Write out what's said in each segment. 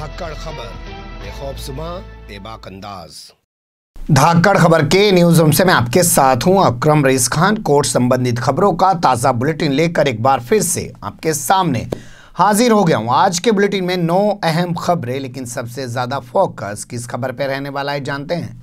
धाकड़ खबर बेखौबसुमा बेबाक अंदाज़ धाकड़ खबर के न्यूज रूम से मैं आपके साथ हूं अक्रम रईस खान कोर्ट संबंधित खबरों का ताज़ा बुलेटिन लेकर एक बार फिर से आपके सामने हाजिर हो गया हूं आज के बुलेटिन में नौ अहम खबरें लेकिन सबसे ज़्यादा फोकस किस खबर पर रहने वाला है जानते हैं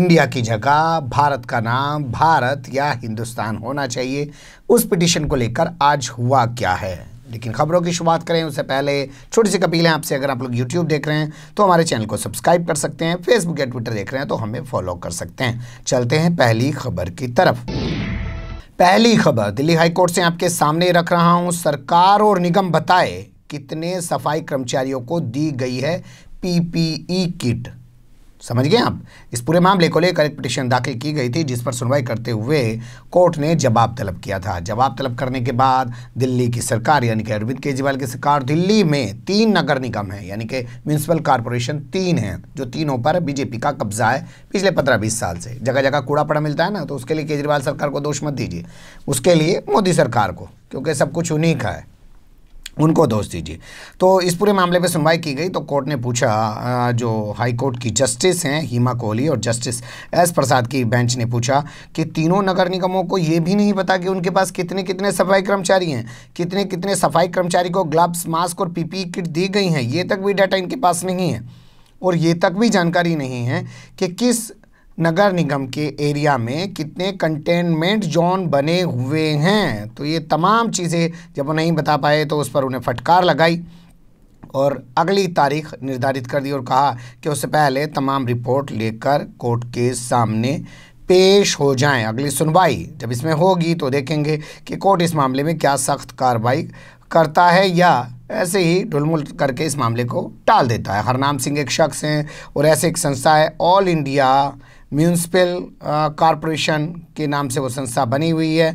इंडिया की जगह भारत का नाम भारत या हिंदुस्तान होना चाहिए उस पिटिशन को लेकर आज हुआ क्या है लेकिन खबरों की शुरुआत करें उससे पहले छोटी सी कपील हैं आपसे अगर आप लोग यूट्यूब देख रहे हैं तो हमारे चैनल को सब्सक्राइब कर सकते हैं फेसबुक या ट्विटर देख रहे हैं तो हमें फॉलो कर सकते हैं चलते हैं पहली खबर की तरफ पहली खबर दिल्ली हाईकोर्ट से आपके सामने रख रहा हूँ सरकार और निगम बताए कितने सफाई कर्मचारियों को दी गई है पीपीई किट समझ गए आप इस पूरे मामले को लेकर एक पिटिशन दाखिल की गई थी जिस पर सुनवाई करते हुए कोर्ट ने जवाब तलब किया था जवाब तलब करने के बाद दिल्ली की सरकार यानी कि अरविंद केजरीवाल की सरकार दिल्ली में तीन नगर निगम है यानी कि म्यूनसिपल कॉरपोरेशन तीन है जो तीनों पर बीजेपी का कब्जा है पिछले पंद्रह बीस साल से जगह जगह कूड़ा पड़ा मिलता है ना तो उसके लिए केजरीवाल सरकार को दोष मत दीजिए उसके लिए मोदी सरकार को क्योंकि सब कुछ उन्हीं का है उनको दोष दीजिए तो इस पूरे मामले पर सुनवाई की गई तो कोर्ट ने पूछा जो हाई कोर्ट की जस्टिस हैं हीमा कोहली और जस्टिस एस प्रसाद की बेंच ने पूछा कि तीनों नगर निगमों को ये भी नहीं पता कि उनके पास कितने कितने सफाई कर्मचारी हैं कितने कितने सफाई कर्मचारी को ग्लव्स मास्क और पीपीई किट दी गई हैं ये तक भी डाटा इनके पास नहीं है और ये तक भी जानकारी नहीं है कि किस नगर निगम के एरिया में कितने कंटेनमेंट जोन बने हुए हैं तो ये तमाम चीज़ें जब वो नहीं बता पाए तो उस पर उन्हें फटकार लगाई और अगली तारीख निर्धारित कर दी और कहा कि उससे पहले तमाम रिपोर्ट लेकर कोर्ट के सामने पेश हो जाएं अगली सुनवाई जब इसमें होगी तो देखेंगे कि कोर्ट इस मामले में क्या सख्त कार्रवाई करता है या ऐसे ही ढुलमुल करके इस मामले को टाल देता है हरनाम सिंह एक शख्स हैं और ऐसे एक संस्था है ऑल इंडिया म्यूनसिपल कॉरपोरेशन के नाम से वो संस्था बनी हुई है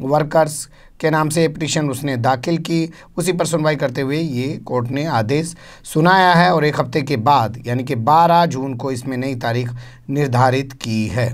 वर्कर्स के नाम से पिटिशन उसने दाखिल की उसी पर सुनवाई करते हुए ये कोर्ट ने आदेश सुनाया है और एक हफ्ते के बाद यानी कि 12 जून को इसमें नई तारीख निर्धारित की है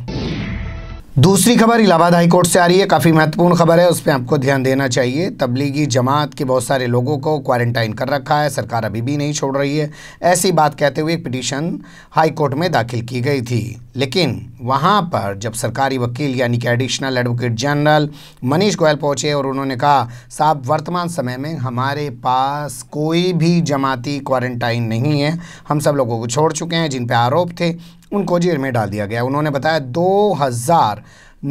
दूसरी खबर इलाहाबाद हाईकोर्ट से आ रही है काफ़ी महत्वपूर्ण खबर है उस पर आपको ध्यान देना चाहिए तबलीगी जमात के बहुत सारे लोगों को क्वारंटाइन कर रखा है सरकार अभी भी नहीं छोड़ रही है ऐसी बात कहते हुए एक पिटीशन हाईकोर्ट में दाखिल की गई थी लेकिन वहाँ पर जब सरकारी वकील यानी कि additional advocate general Manish Goyal पहुँचे और उन्होंने कहा साहब वर्तमान समय में हमारे पास कोई भी जमाती क्वारंटाइन नहीं है हम सब लोगों को छोड़ चुके हैं जिन पर आरोप थे उनको जेल में डाल दिया गया उन्होंने बताया दो हज़ार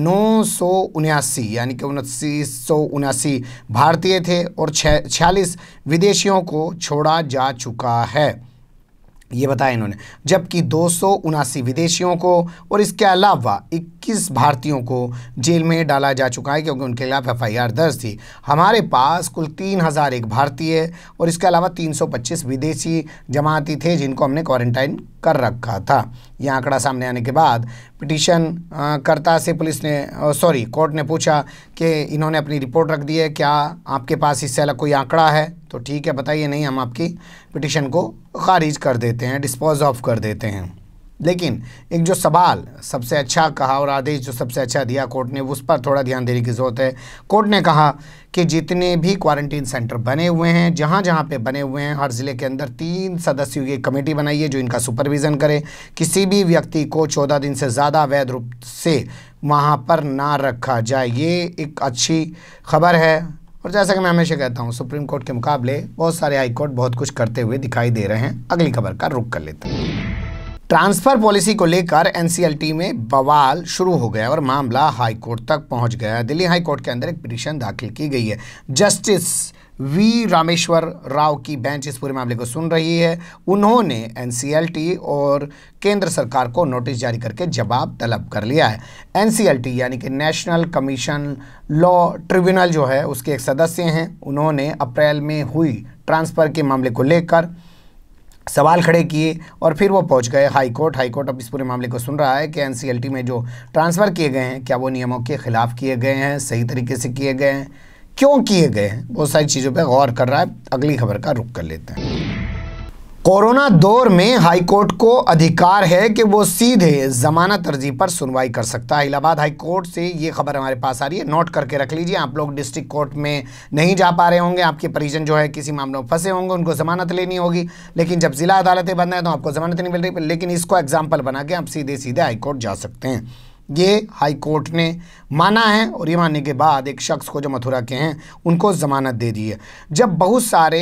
नौ सौ उन्यासी यानी कि उनसी सौ उनासी भारतीय थे और छियालीस विदेशियों को छोड़ा जा चुका है ये बताया इन्होंने जबकि दो विदेशियों को और इसके अलावा 21 भारतीयों को जेल में डाला जा चुका है क्योंकि उनके खिलाफ एफआईआर दर्ज थी हमारे पास कुल तीन हज़ार एक भारतीय और इसके अलावा 325 विदेशी जमाती थे जिनको हमने क्वारंटाइन कर रखा था यह आंकड़ा सामने आने के बाद पिटिशन करता से पुलिस ने सॉरी कोर्ट ने पूछा कि इन्होंने अपनी रिपोर्ट रख दी है क्या आपके पास इससे अलग कोई आंकड़ा है तो ठीक है बताइए नहीं हम आपकी पिटिशन को खारिज कर देते हैं डिस्पोज ऑफ कर देते हैं लेकिन एक जो सवाल सबसे अच्छा कहा और आदेश जो सबसे अच्छा दिया कोर्ट ने उस पर थोड़ा ध्यान देने की ज़रूरत है कोर्ट ने कहा कि जितने भी क्वारंटीन सेंटर बने हुए हैं जहाँ जहाँ पे बने हुए हैं हर ज़िले के अंदर तीन सदस्यों की कमेटी बनाई है जो इनका सुपरविज़न करे किसी भी व्यक्ति को चौदह दिन से ज़्यादा अवैध रूप से वहाँ पर ना रखा जाए ये एक अच्छी खबर है और जैसा कि मैं हमेशा कहता हूँ सुप्रीम कोर्ट के मुकाबले बहुत सारे हाई कोर्ट बहुत कुछ करते हुए दिखाई दे रहे हैं अगली खबर का रुख कर लेते हैं ट्रांसफर पॉलिसी को लेकर एनसीएलटी में बवाल शुरू हो गया और मामला हाईकोर्ट तक पहुंच गया दिल्ली हाईकोर्ट के अंदर एक पिटिशन दाखिल की गई है जस्टिस वी रामेश्वर राव की बेंच इस पूरे मामले को सुन रही है उन्होंने एनसीएलटी और केंद्र सरकार को नोटिस जारी करके जवाब तलब कर लिया है एनसीएलटी यानी कि नेशनल कमीशन लॉ ट्रिब्यूनल जो है उसके एक सदस्य हैं उन्होंने अप्रैल में हुई ट्रांसफ़र के मामले को लेकर सवाल खड़े किए और फिर वो पहुंच गए हाई कोर्ट हाई कोर्ट अब इस पूरे मामले को सुन रहा है कि एनसीएलटी में जो ट्रांसफ़र किए गए हैं क्या वो नियमों के ख़िलाफ़ किए गए हैं सही तरीके से किए गए हैं क्यों किए गए हैं बहुत सारी चीज़ों पर गौर कर रहा है अगली खबर का रुख कर लेते हैं कोरोना दौर में हाईकोर्ट को अधिकार है कि वो सीधे जमानत अर्जी पर सुनवाई कर सकता है इलाहाबाद हाईकोर्ट से ये खबर हमारे पास आ रही है नोट करके रख लीजिए आप लोग डिस्ट्रिक्ट कोर्ट में नहीं जा पा रहे होंगे आपके परिजन जो है किसी मामले में फंसे होंगे उनको जमानत लेनी होगी लेकिन जब ज़िला अदालतें बंद हैं तो आपको जमानत नहीं मिल रही लेकिन इसको एग्जाम्पल बना के आप सीधे सीधे हाईकोर्ट जा सकते हैं ये हाई कोर्ट ने माना है और ये मानने के बाद एक शख्स को जो मथुरा के हैं उनको ज़मानत दे दी है जब बहुत सारे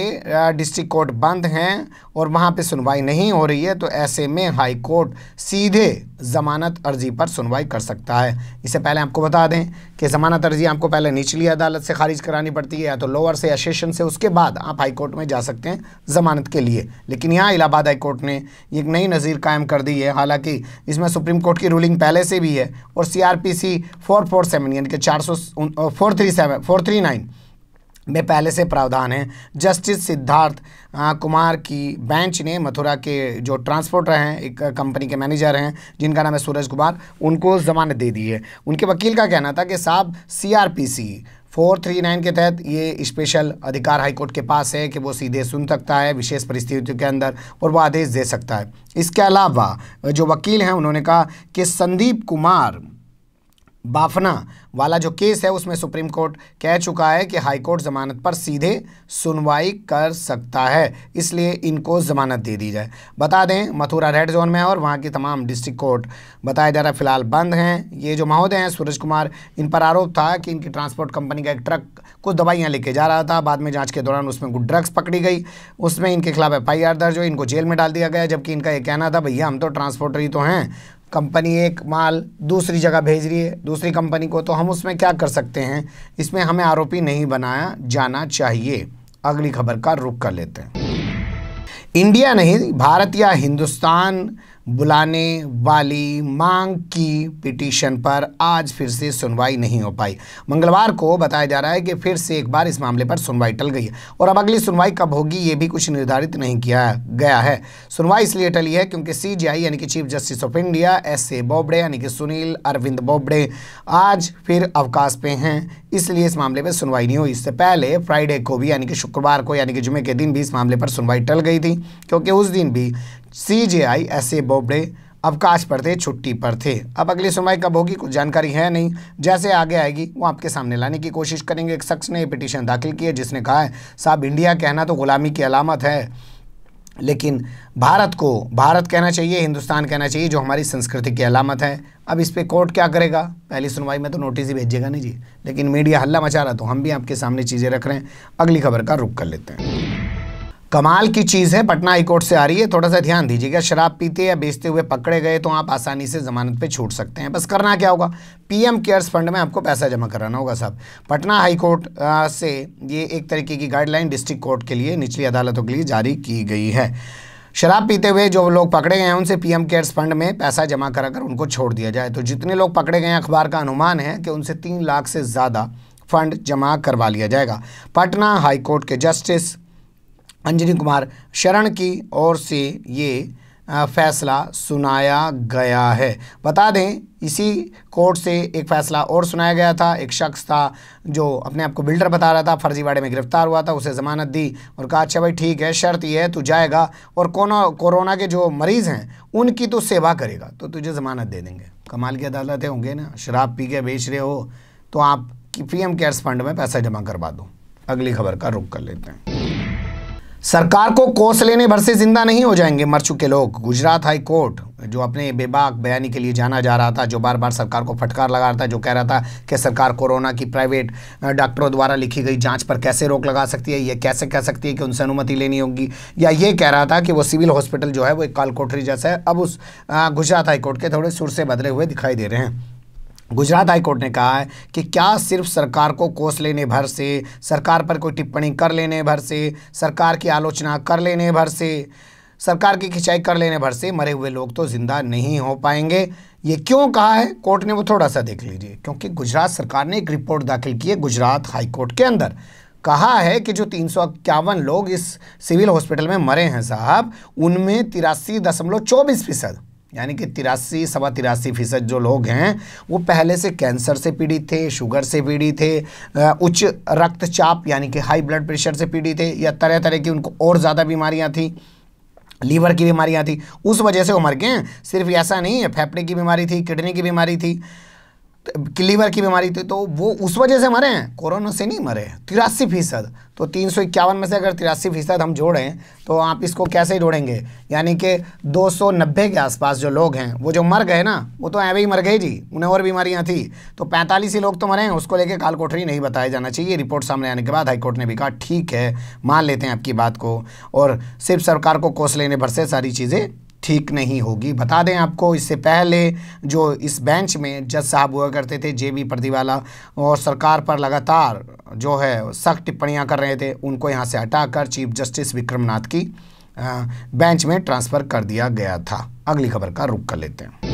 डिस्ट्रिक्ट कोर्ट बंद हैं और वहाँ पे सुनवाई नहीं हो रही है तो ऐसे में हाई कोर्ट सीधे ज़मानत अर्जी पर सुनवाई कर सकता है इससे पहले आपको बता दें कि ज़मानत अर्जी आपको पहले निचली अदालत से खारिज करानी पड़ती है या तो लोअर से या सेशन से उसके बाद आप हाई कोर्ट में जा सकते हैं ज़मानत के लिए लेकिन यहाँ इलाहाबाद हाई कोर्ट ने एक नई नज़ीर कायम कर दी है हालाँकि इसमें सुप्रीम कोर्ट की रूलिंग पहले से भी है और सीआरपीसी सेवन यानी कि चार सौ four three seven four three nine में पहले से प्रावधान है जस्टिस सिद्धार्थ कुमार की बेंच ने मथुरा के जो ट्रांसपोर्टर हैं एक कंपनी के मैनेजर हैं जिनका नाम है सूरज कुमार उनको जमानत दे दी है उनके वकील का कहना था कि साहब सीआरपीसी फोर थ्री नाइन के तहत ये स्पेशल अधिकार हाईकोर्ट के पास है कि वो सीधे सुन सकता है विशेष परिस्थितियों के अंदर और वो आदेश दे सकता है इसके अलावा जो वकील हैं उन्होंने कहा कि संदीप कुमार बाफना वाला जो केस है उसमें सुप्रीम कोर्ट कह चुका है कि हाई कोर्ट ज़मानत पर सीधे सुनवाई कर सकता है इसलिए इनको ज़मानत दे दी जाए बता दें मथुरा रेड जोन में है और वहाँ की तमाम डिस्ट्रिक्ट कोर्ट बताया जा रहा है फिलहाल बंद हैं ये जो महोदय हैं सूरज कुमार इन पर आरोप था कि इनकी ट्रांसपोर्ट कंपनी का एक ट्रक कुछ दवाइयाँ लेके जा रहा था बाद में जाँच के दौरान उसमें कुछ ड्रग्स पकड़ी गई उसमें इनके खिलाफ एफ दर्ज हुई इनको जेल में डाल दिया गया जबकि इनका यह कहना था भैया हम तो ट्रांसपोर्टर ही तो हैं कंपनी एक माल दूसरी जगह भेज रही है दूसरी कंपनी को तो हम उसमें क्या कर सकते हैं इसमें हमें आरोपी नहीं बनाया जाना चाहिए अगली खबर का रुख कर लेते हैं इंडिया नहीं भारत या हिंदुस्तान बुलाने वाली मांग की पिटीशन पर आज फिर से सुनवाई नहीं हो पाई मंगलवार को बताया जा रहा है कि फिर से एक बार इस मामले पर सुनवाई टल गई है और अब अगली सुनवाई कब होगी ये भी कुछ निर्धारित नहीं किया गया है सुनवाई इसलिए टली है क्योंकि सी यानी कि chief justice of India S A Bobde यानी कि सुनील अरविंद बोबड़े आज फिर अवकाश पे हैं इसलिए इस मामले पर सुनवाई नहीं हुई इससे पहले फ्राइडे को भी यानी कि शुक्रवार को यानी कि जुमे के दिन भी इस मामले पर सुनवाई टल गई थी क्योंकि उस दिन भी सी जे आई एस ए बोबडे अवकाश पर थे छुट्टी पर थे अब अगली सुनवाई कब होगी कुछ जानकारी है नहीं जैसे आगे आएगी वो आपके सामने लाने की कोशिश करेंगे एक शख्स ने ये पिटिशन दाखिल की है जिसने कहा है साहब इंडिया कहना तो गुलामी की अलामत है लेकिन भारत को भारत कहना चाहिए हिंदुस्तान कहना चाहिए जो हमारी संस्कृति की अलामत है अब इस पर कोर्ट क्या करेगा पहली सुनवाई में तो नोटिस ही भेजिएगा नहीं जी लेकिन मीडिया हल्ला मचा रहा तो हम भी आपके सामने चीज़ें रख रहे हैं अगली खबर का रुख कर लेते हैं कमाल की चीज़ है पटना हाईकोर्ट से आ रही है थोड़ा सा ध्यान दीजिएगा शराब पीते या बेचते हुए पकड़े गए तो आप आसानी से ज़मानत पे छूट सकते हैं बस करना क्या होगा पीएम केयर्स फंड में आपको पैसा जमा कराना होगा साहब पटना हाईकोर्ट से ये एक तरीके की गाइडलाइन डिस्ट्रिक्ट कोर्ट के लिए निचली अदालतों के लिए जारी की गई है शराब पीते हुए जो लोग पकड़े गए हैं उनसे पीएम केयर्स फंड में पैसा जमा कराकर उनको छोड़ दिया जाए तो जितने लोग पकड़े गए हैं अखबार का अनुमान है कि उनसे तीन लाख से ज़्यादा फंड जमा करवा लिया जाएगा पटना हाईकोर्ट के जस्टिस अंजनी कुमार शरण की ओर से ये फैसला सुनाया गया है बता दें इसी कोर्ट से एक फ़ैसला और सुनाया गया था एक शख्स था जो अपने आप को बिल्डर बता रहा था फर्जीवाड़े में गिरफ्तार हुआ था उसे ज़मानत दी और कहा अच्छा भाई ठीक है शर्त यह है तू जाएगा और कोना कोरोना के जो मरीज़ हैं उनकी तो सेवा करेगा तो तुझे ज़मानत दे देंगे कमाल की अदालतें होंगे ना शराब पी के बेच रहे हो तो आप पी एम केयर्स फंड में पैसा जमा करवा दो अगली खबर का रुख कर लेते हैं सरकार को कोस लेने भर से जिंदा नहीं हो जाएंगे मर चुके लोग गुजरात हाई कोर्ट जो अपने बेबाक बयानी के लिए जाना जा रहा था जो बार बार सरकार को फटकार लगा रहा था जो कह रहा था कि सरकार कोरोना की प्राइवेट डॉक्टरों द्वारा लिखी गई जांच पर कैसे रोक लगा सकती है ये कैसे कह सकती है कि उनसे अनुमति लेनी होगी या ये कह रहा था कि वो सिविल हॉस्पिटल जो है वो एक काल कोठरी जैसा है अब उस गुजरात हाईकोर्ट के थोड़े सुर से बदले हुए दिखाई दे रहे हैं गुजरात हाईकोर्ट ने कहा है कि क्या सिर्फ सरकार को कोस लेने भर से सरकार पर कोई टिप्पणी कर लेने भर से सरकार की आलोचना कर लेने भर से सरकार की खिंचाई कर लेने भर से मरे हुए लोग तो ज़िंदा नहीं हो पाएंगे ये क्यों कहा है कोर्ट ने वो थोड़ा सा देख लीजिए क्योंकि गुजरात सरकार ने एक रिपोर्ट दाखिल की है गुजरात हाईकोर्ट के अंदर कहा है कि जो तीन लोग इस सिविल हॉस्पिटल में मरे हैं साहब उनमें तिरासी दशमलव चौबीस फीसद यानी कि तिरासी सवा तिरासी फीसद जो लोग हैं वो पहले से कैंसर से पीड़ित थे शुगर से पीड़ित थे उच्च रक्तचाप यानी कि हाई ब्लड प्रेशर से पीड़ित थे या तरह तरह की उनको और ज़्यादा बीमारियाँ थी लीवर की बीमारियाँ थी उस वजह से वो मर गए सिर्फ ऐसा नहीं है फेफड़े की बीमारी थी किडनी की बीमारी थी लीवर की बीमारी थी तो वो उस वजह से मरे हैं कोरोना से नहीं मरे तिरासी फीसद तो तीन सौ इक्यावन में से अगर तिरासी फीसद हम जोड़ें तो आप इसको कैसे जोड़ेंगे यानी कि दो सौ नब्बे के आसपास जो लोग हैं वो जो मर गए ना वो तो ऐवे ही मर गए जी उन्हें और बीमारियां थी तो पैंतालीस ही लोग तो मरे हैं उसको लेकर काल कोठरी नहीं बताया जाना चाहिए रिपोर्ट सामने आने के बाद हाईकोर्ट ने भी कहा ठीक है मान लेते हैं आपकी बात को और सिर्फ सरकार को कोस लेने भर से सारी चीज़ें ठीक नहीं होगी बता दें आपको इससे पहले जो इस बेंच में जज साहब हुआ करते थे जे बी प्रतिवाला और सरकार पर लगातार जो है सख्त टिप्पणियाँ कर रहे थे उनको यहाँ से हटाकर चीफ जस्टिस विक्रमनाथ की बेंच में ट्रांसफ़र कर दिया गया था अगली खबर का रुख कर लेते हैं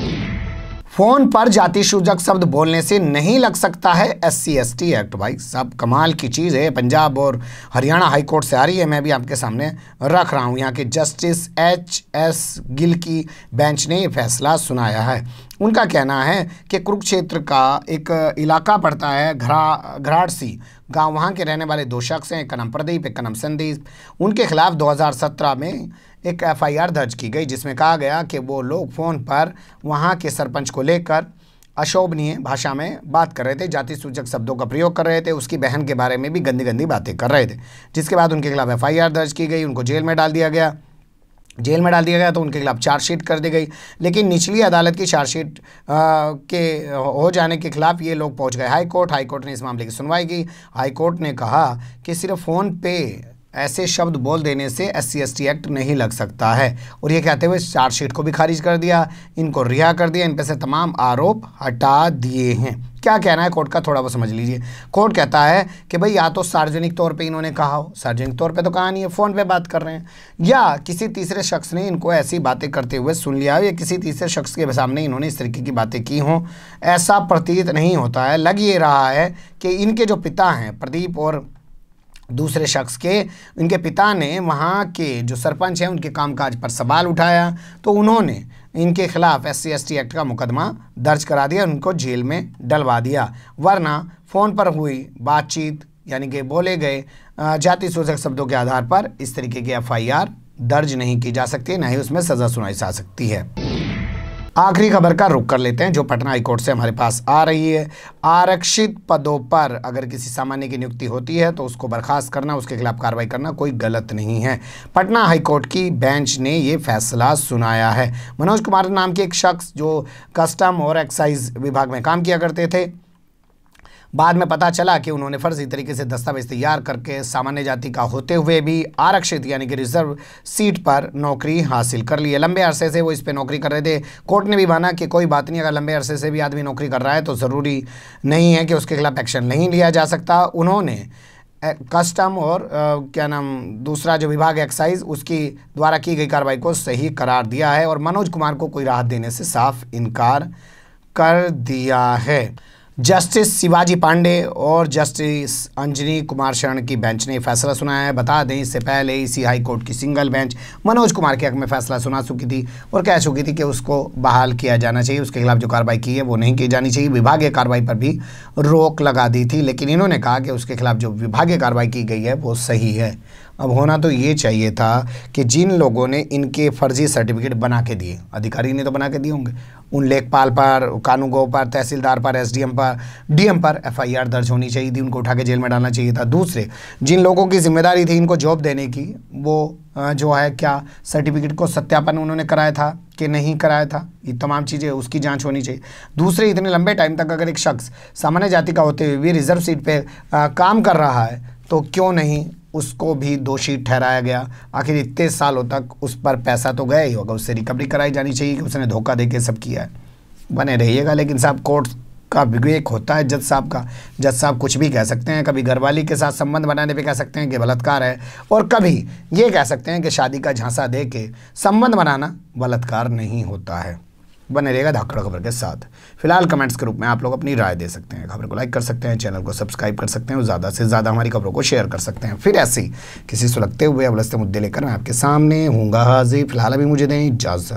फोन पर जाति सूचक शब्द बोलने से नहीं लग सकता है S C S T act भाई सब कमाल की चीज़ है पंजाब और हरियाणा हाई कोर्ट से आ रही है मैं भी आपके सामने रख रहा हूँ यहाँ के जस्टिस एच एस गिल की बेंच ने ये फैसला सुनाया है उनका कहना है कि कुरुक्षेत्र का एक इलाका पड़ता है घरा घराड़सी गांव वहाँ के रहने वाले दो शख्स हैं एक कनम नाम प्रदीप एक कनम नाम संदीप उनके खिलाफ 2017 में एक एफआईआर दर्ज की गई जिसमें कहा गया कि वो लोग फ़ोन पर वहाँ के सरपंच को लेकर अशोभनीय भाषा में बात कर रहे थे जाति सूचक शब्दों का प्रयोग कर रहे थे उसकी बहन के बारे में भी गंदी गंदी बातें कर रहे थे जिसके बाद उनके खिलाफ एफआईआर दर्ज की गई उनको जेल में डाल दिया गया जेल में डाल दिया गया तो उनके खिलाफ चार्जशीट कर दी गई लेकिन निचली अदालत की चार्जशीट के हो जाने के खिलाफ ये लोग पहुंच गए हाई कोर्ट हाई कोर्ट ने इस मामले की सुनवाई की हाई कोर्ट ने कहा कि सिर्फ फ़ोन पे ऐसे शब्द बोल देने से एस सी एक्ट नहीं लग सकता है और ये कहते हुए चार्जशीट को भी खारिज कर दिया इनको रिहा कर दिया इन पर से तमाम आरोप हटा दिए हैं क्या कहना है कोर्ट का थोड़ा बहुत समझ लीजिए कोर्ट कहता है कि भाई या तो सार्वजनिक तौर पे इन्होंने कहा हो सार्वजनिक तौर पे तो कहा नहीं है फ़ोन पे बात कर रहे हैं या किसी तीसरे शख्स ने इनको ऐसी बातें करते हुए सुन लिया हो या किसी तीसरे शख्स के सामने इन्होंने इस तरीके की बातें की हों ऐसा प्रतीत नहीं होता है लग ये रहा है कि इनके जो पिता हैं प्रदीप और दूसरे शख्स के इनके पिता ने वहाँ के जो सरपंच हैं उनके कामकाज पर सवाल उठाया तो उन्होंने इनके खिलाफ एस सी एक्ट का मुकदमा दर्ज करा दिया उनको जेल में डलवा दिया वरना फ़ोन पर हुई बातचीत यानी कि बोले गए जाति सूचक शब्दों के आधार पर इस तरीके की एफ दर्ज नहीं की जा सकती ना ही उसमें सज़ा सुनाई जा सकती है आखिरी खबर का रुख कर लेते हैं जो पटना हाईकोर्ट से हमारे पास आ रही है आरक्षित पदों पर अगर किसी सामान्य की नियुक्ति होती है तो उसको बर्खास्त करना उसके खिलाफ कार्रवाई करना कोई गलत नहीं है पटना हाईकोर्ट की बेंच ने ये फैसला सुनाया है मनोज कुमार नाम के एक शख्स जो कस्टम और एक्साइज विभाग में काम किया करते थे बाद में पता चला कि उन्होंने फर्जी तरीके से दस्तावेज तैयार करके सामान्य जाति का होते हुए भी आरक्षित यानी कि रिजर्व सीट पर नौकरी हासिल कर ली है लंबे अरसे से वो इस पर नौकरी कर रहे थे कोर्ट ने भी माना कि कोई बात नहीं अगर लंबे अरसे से भी आदमी नौकरी कर रहा है तो ज़रूरी नहीं है कि उसके खिलाफ एक्शन नहीं लिया जा सकता उन्होंने कस्टम और आ, क्या नाम दूसरा जो विभाग एक्साइज उसकी द्वारा की गई कार्रवाई को सही करार दिया है और मनोज कुमार को कोई राहत देने से साफ इनकार कर दिया है जस्टिस शिवाजी पांडे और जस्टिस अंजनी कुमार शरण की बेंच ने फैसला सुनाया है बता दें इससे पहले इसी हाई कोर्ट की सिंगल बेंच मनोज कुमार के हक में फैसला सुना चुकी थी और कह चुकी थी कि उसको बहाल किया जाना चाहिए उसके खिलाफ जो कार्रवाई की है वो नहीं की जानी चाहिए विभागीय कार्रवाई पर भी रोक लगा दी थी लेकिन इन्होंने कहा कि उसके खिलाफ जो विभागीय कार्रवाई की गई है वो सही है अब होना तो ये चाहिए था कि जिन लोगों ने इनके फर्जी सर्टिफिकेट बना के दिए अधिकारी ने तो बना के दिए होंगे उन लेखपाल पर कानूनगो पर तहसीलदार पर एसडीएम पर डीएम पर एफआईआर दर्ज होनी चाहिए थी उनको उठा के जेल में डालना चाहिए था दूसरे जिन लोगों की जिम्मेदारी थी इनको जॉब देने की वो जो है क्या सर्टिफिकेट को सत्यापन उन्होंने कराया था कि नहीं कराया था ये तमाम चीज़ें उसकी जांच होनी चाहिए दूसरे इतने लंबे टाइम तक अगर एक शख्स सामान्य जाति का होते हुए भी रिजर्व सीट पे आ, काम कर रहा है तो क्यों नहीं उसको भी दोषी ठहराया गया आखिर इतने सालों तक उस पर पैसा तो गया ही होगा उससे रिकवरी कराई जानी चाहिए कि उसने धोखा दे के सब किया है बने रहिएगा लेकिन साहब कोर्ट का विवेक होता है जज साहब का जज साहब कुछ भी कह सकते हैं कभी घरवाली के साथ संबंध बनाने पे कह सकते हैं कि बलात्कार है और कभी ये कह सकते हैं कि शादी का झांसा दे के संबंध बनाना बलात्कार नहीं होता है बने रहेगा धाकड़ खबर के साथ फिलहाल कमेंट्स के रूप में आप लोग अपनी राय दे सकते हैं खबर को लाइक कर सकते हैं चैनल को सब्सक्राइब कर सकते हैं और ज़्यादा से ज़्यादा हमारी खबरों को शेयर कर सकते हैं फिर ऐसे ही किसी सुलगते हुए अवलस्त मुद्दे लेकर मैं आपके सामने हूँगा हाजिर फिलहाल अभी मुझे दें इजाज़त